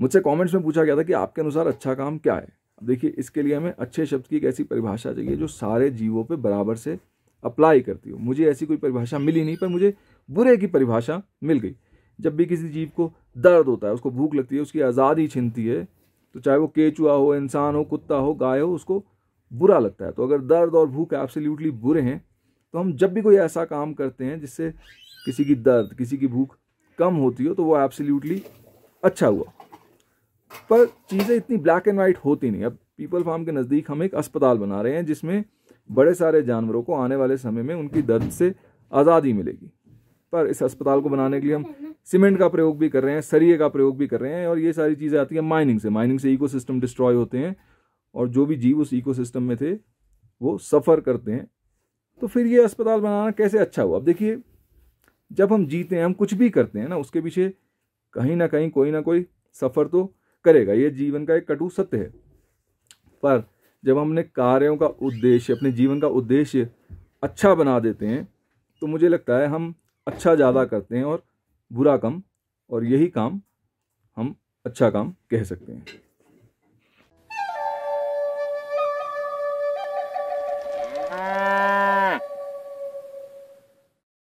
मुझसे कमेंट्स में पूछा गया था कि आपके अनुसार अच्छा काम क्या है देखिए इसके लिए हमें अच्छे शब्द की एक ऐसी परिभाषा चाहिए जो सारे जीवों पर बराबर से अप्लाई करती हो मुझे ऐसी कोई परिभाषा मिली नहीं पर मुझे बुरे की परिभाषा मिल गई जब भी किसी जीव को दर्द होता है उसको भूख लगती है उसकी आज़ादी छिनती है तो चाहे वो केचुआ हो इंसान हो कुत्ता हो गाय हो उसको बुरा लगता है तो अगर दर्द और भूख एब्सोल्युटली बुरे हैं तो हम जब भी कोई ऐसा काम करते हैं जिससे किसी की दर्द किसी की भूख कम होती हो तो वो एब्सोल्युटली अच्छा हुआ पर चीज़ें इतनी ब्लैक एंड वाइट होती नहीं अब पीपल फार्म के नज़दीक हम एक अस्पताल बना रहे हैं जिसमें बड़े सारे जानवरों को आने वाले समय में उनकी दर्द से आज़ादी मिलेगी पर इस अस्पताल को बनाने के लिए हम सीमेंट का प्रयोग भी कर रहे हैं सरिये का प्रयोग भी कर रहे हैं और ये सारी चीज़ें आती हैं माइनिंग से माइनिंग से इको डिस्ट्रॉय होते हैं और जो भी जीव उस इको में थे वो सफ़र करते हैं तो फिर ये अस्पताल बनाना कैसे अच्छा हुआ अब देखिए जब हम जीते हैं हम कुछ भी करते हैं ना उसके पीछे कहीं ना कहीं कोई ना कोई सफ़र तो करेगा ये जीवन का एक कटु सत्य है पर जब हमने कार्यों का उद्देश्य अपने जीवन का उद्देश्य अच्छा बना देते हैं तो मुझे लगता है हम अच्छा ज़्यादा करते हैं और बुरा कम और यही काम हम अच्छा काम कह सकते हैं